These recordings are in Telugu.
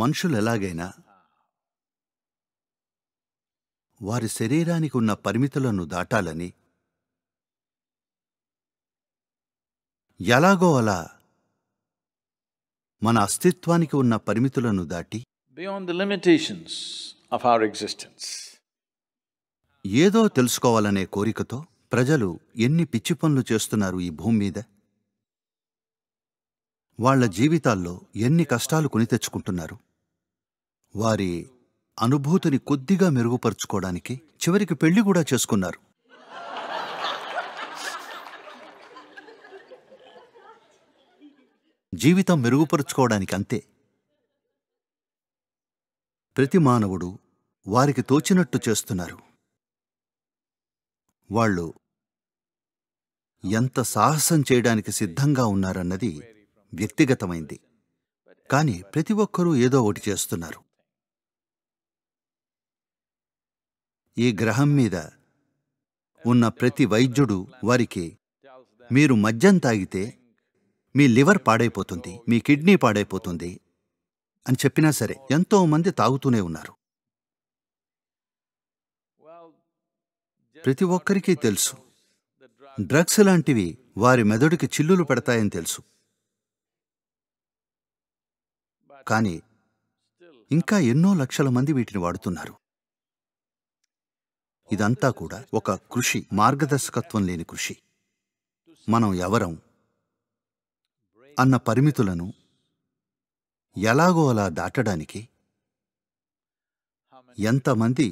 మనుషులు ఎలాగైనా వారి శరీరానికి ఉన్న పరిమితులను దాటాలని ఎలాగో అలా మన అస్తిత్వానికి ఉన్న పరిమితులను దాటి ద లిమిటేషన్స్ ఏదో తెలుసుకోవాలనే కోరికతో ప్రజలు ఎన్ని పిచ్చి పనులు చేస్తున్నారు ఈ భూమి మీద వాళ్ల జీవితాల్లో ఎన్ని కష్టాలు కొని తెచ్చుకుంటున్నారు వారి అనుభూతిని కొద్దిగా మెరుగుపరుచుకోవడానికి చివరికి పెళ్లి కూడా చేసుకున్నారు జీవితం మెరుగుపరుచుకోవడానికి అంతే ప్రతి మానవుడు వారికి తోచినట్టు చేస్తున్నారు వాళ్ళు ఎంత సాహసం చేయడానికి సిద్ధంగా ఉన్నారన్నది వ్యక్తిగతమైంది కానీ ప్రతి ఒక్కరూ ఏదో ఒకటి చేస్తున్నారు ఈ గ్రహం మీద ఉన్న ప్రతి వైద్యుడు వారికి మీరు మద్యం తాగితే మీ లివర్ పాడైపోతుంది మీ కిడ్నీ పాడైపోతుంది అని చెప్పినా సరే ఎంతో మంది తాగుతూనే ఉన్నారు ప్రతి ఒక్కరికీ తెలుసు డ్రగ్స్ లాంటివి వారి మెదడుకి చిల్లులు పెడతాయని తెలుసు కానీ ఇంకా ఎన్నో లక్షల మంది వీటిని వాడుతున్నారు ఇదంతా కూడా ఒక కృషి మార్గదర్శకత్వం లేని కృషి మనం ఎవరం అన్న పరిమితులను ఎలాగో అలా దాటడానికి ఎంతమంది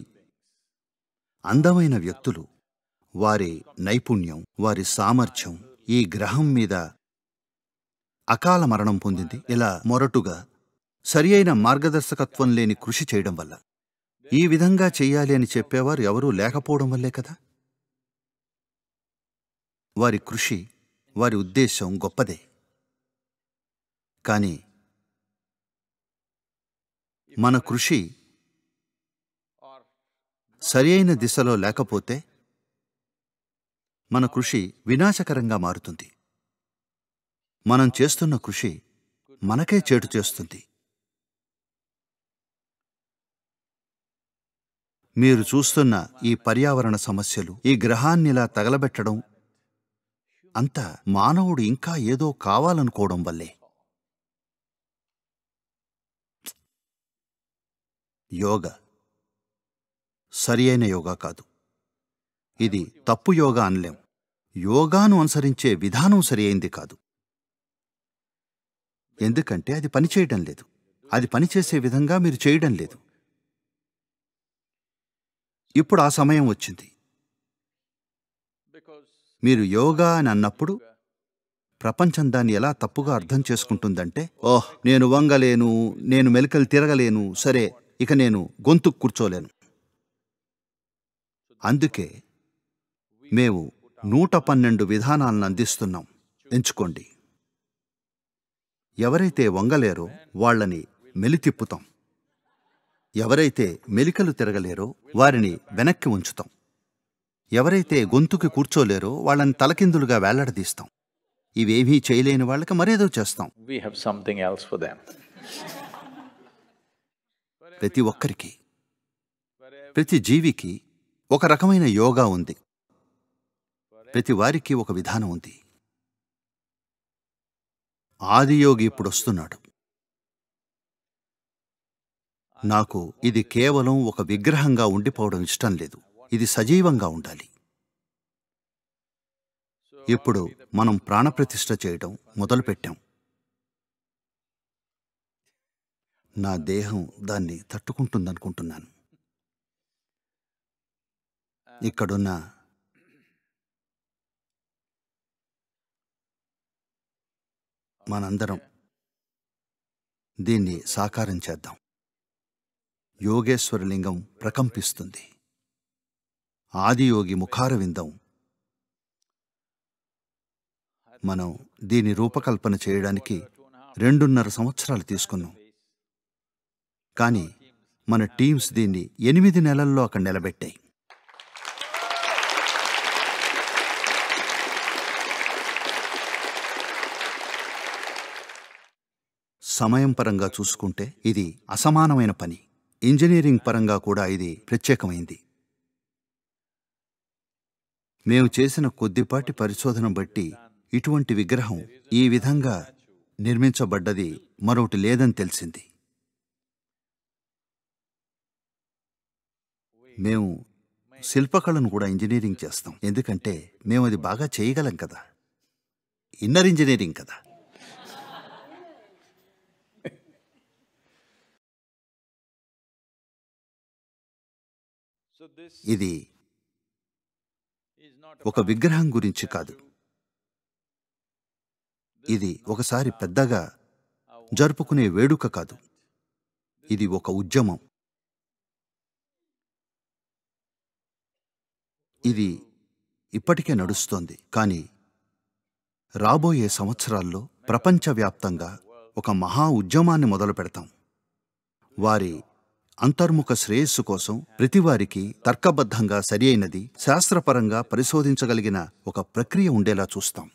అందమైన వ్యక్తులు వారి నైపుణ్యం వారి సామర్థ్యం ఈ గ్రహం మీద అకాల మరణం పొందింది ఇలా మొరటుగా సరి అయిన మార్గదర్శకత్వం లేని కృషి చేయడం వల్ల ఈ విధంగా చెయ్యాలి అని చెప్పేవారు ఎవరూ లేకపోవడం వల్లే కదా వారి కృషి వారి ఉద్దేశం గొప్పదే కానీ మన కృషి సరి అయిన దిశలో లేకపోతే మన కృషి వినాశకరంగా మారుతుంది మనం చేస్తున్న కృషి మనకే చేటు చేస్తుంది మీరు చూస్తున్న ఈ పర్యావరణ సమస్యలు ఈ గ్రహాన్నిలా తగలబెట్టడం అంత మానవుడు ఇంకా ఏదో కావాలనుకోవడం వల్లే యోగ సరి అయిన యోగా కాదు ఇది తప్పు యోగా అనలేం యోగాను అనుసరించే విధానం సరి అయింది కాదు ఎందుకంటే అది పనిచేయడం లేదు అది పనిచేసే విధంగా మీరు చేయడం లేదు ఇప్పుడు ఆ సమయం వచ్చింది మీరు యోగా అని అన్నప్పుడు ప్రపంచం దాన్ని ఎలా తప్పుగా అర్థం చేసుకుంటుందంటే ఓహ్ నేను వంగలేను నేను మెలికలు తిరగలేను సరే ఇక నేను గొంతు కూర్చోలేను అందుకే మేము నూట పన్నెండు విధానాలను అందిస్తున్నాం ఎంచుకోండి ఎవరైతే వంగలేరో వాళ్ళని మెలితిప్పుతాం ఎవరైతే మెలికలు తిరగలేరో వారిని వెనక్కి ఉంచుతాం ఎవరైతే గొంతుకి కూర్చోలేరో వాళ్ళని తలకిందులుగా వేలాడదీస్తాం ఇవేమీ చేయలేని వాళ్ళకి మరేదో చేస్తాం ప్రతి ఒక్కరికి ప్రతి జీవికి ఒక రకమైన యోగా ఉంది ప్రతి వారికి ఒక విధానం ఉంది ఆదియోగి ఇప్పుడు వస్తున్నాడు నాకు ఇది కేవలం ఒక విగ్రహంగా ఉండిపోవడం ఇష్టం లేదు ఇది సజీవంగా ఉండాలి ఇప్పుడు మనం ప్రాణప్రతిష్ఠ చేయడం మొదలుపెట్టాం నా దేహం దాన్ని తట్టుకుంటుందనుకుంటున్నాను ఇక్కడున్న మనందరం దీన్ని సాకారం చేద్దాం యోగేశ్వరలింగం ప్రకంపిస్తుంది ఆదియోగి ముఖారవిందం మనం దీని రూపకల్పన చేయడానికి రెండున్నర సంవత్సరాలు తీసుకున్నాం కానీ మన టీమ్స్ దీన్ని ఎనిమిది నెలల్లో అక్కడ నిలబెట్టాయి సమయం పరంగా చూసుకుంటే ఇది అసమానమైన పని ఇంజనీరింగ్ పరంగా కూడా ఇది ప్రత్యేకమైంది మేము చేసిన కొద్దిపాటి పరిశోధన బట్టి ఇటువంటి విగ్రహం ఈ విధంగా నిర్మించబడ్డది మరొకటి లేదని తెలిసింది మేము శిల్పకళను కూడా ఇంజనీరింగ్ చేస్తాం ఎందుకంటే మేము అది బాగా చేయగలం కదా ఇన్నర్ ఇంజనీరింగ్ కదా ఇది ఒక విగ్రహం గురించి కాదు ఇది ఒకసారి పెద్దగా జరుపుకునే వేడుక కాదు ఇది ఒక ఉద్యమం ఇది ఇప్పటికే నడుస్తోంది కానీ రాబోయే సంవత్సరాల్లో ప్రపంచవ్యాప్తంగా ఒక మహా ఉద్యమాన్ని మొదలు పెడతాం వారి అంతర్ముఖ శ్రేయస్సు కోసం ప్రతివారికి తర్కబద్ధంగా సరియైనది శాస్త్రపరంగా పరిశోధించగలిగిన ఒక ప్రక్రియ ఉండేలా చూస్తాం